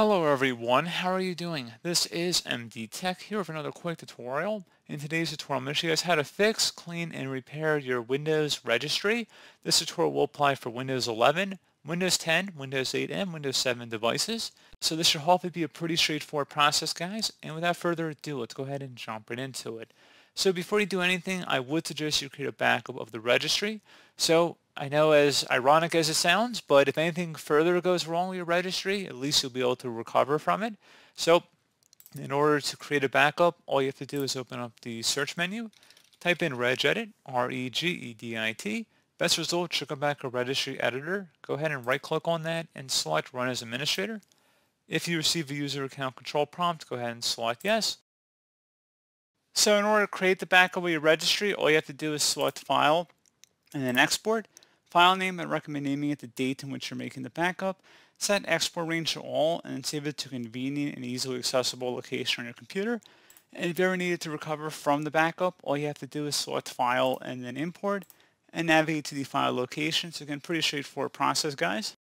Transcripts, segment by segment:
Hello everyone, how are you doing? This is MD Tech here with another quick tutorial. In today's tutorial, I'm going to show you guys how to fix, clean, and repair your Windows registry. This tutorial will apply for Windows 11, Windows 10, Windows 8, and Windows 7 devices. So this should hopefully be a pretty straightforward process, guys. And without further ado, let's go ahead and jump right into it. So before you do anything, I would suggest you create a backup of the registry. So I know as ironic as it sounds, but if anything further goes wrong with your registry, at least you'll be able to recover from it. So in order to create a backup, all you have to do is open up the search menu, type in regedit, R-E-G-E-D-I-T. Best result should come back a registry editor. Go ahead and right click on that and select run as administrator. If you receive a user account control prompt, go ahead and select yes. So in order to create the backup of your registry, all you have to do is select file and then export file name, I recommend naming it the date in which you're making the backup, set export range to all, and save it to a convenient and easily accessible location on your computer. And if you ever needed to recover from the backup, all you have to do is select file and then import, and navigate to the file location. So again, pretty straightforward process, guys.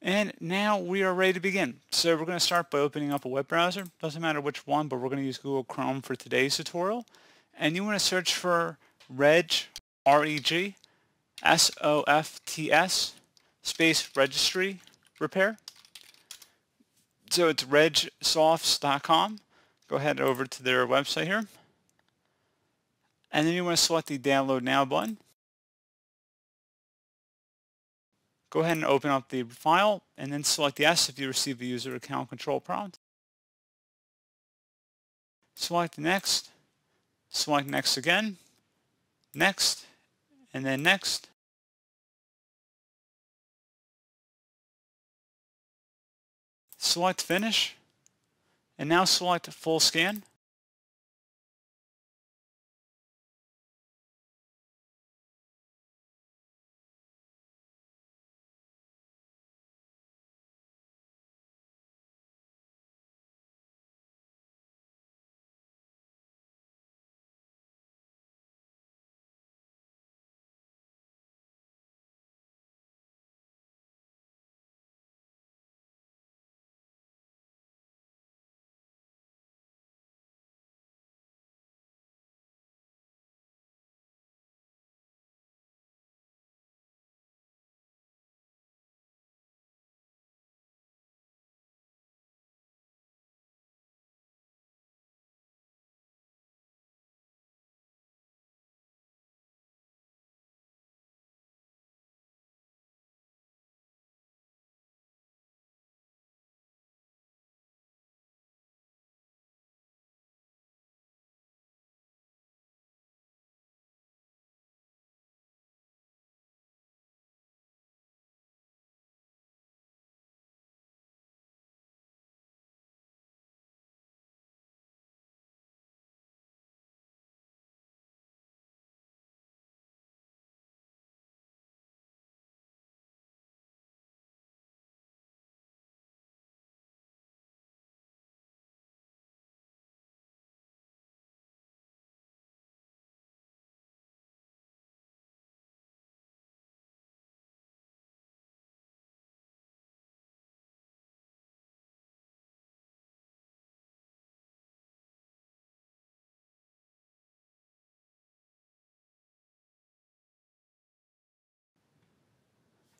And now we are ready to begin. So we're going to start by opening up a web browser. Doesn't matter which one, but we're going to use Google Chrome for today's tutorial and you want to search for reg, R-E-G, S-O-F-T-S, space registry repair. So it's regsofts.com. Go ahead over to their website here. And then you want to select the download now button. Go ahead and open up the file and then select yes if you receive a user account control prompt. Select next select next again, next, and then next. Select finish, and now select full scan.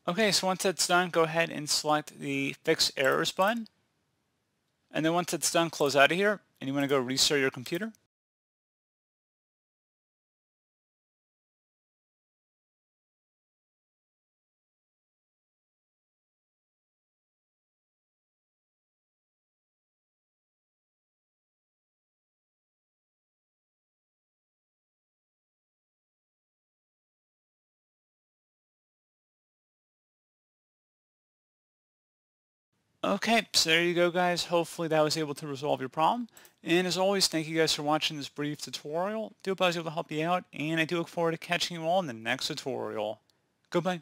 Okay, so once that's done, go ahead and select the Fix Errors button. And then once it's done, close out of here, and you want to go restart your computer. Okay, so there you go guys. Hopefully that was able to resolve your problem. And as always, thank you guys for watching this brief tutorial. Do hope I was able to help you out, and I do look forward to catching you all in the next tutorial. Goodbye.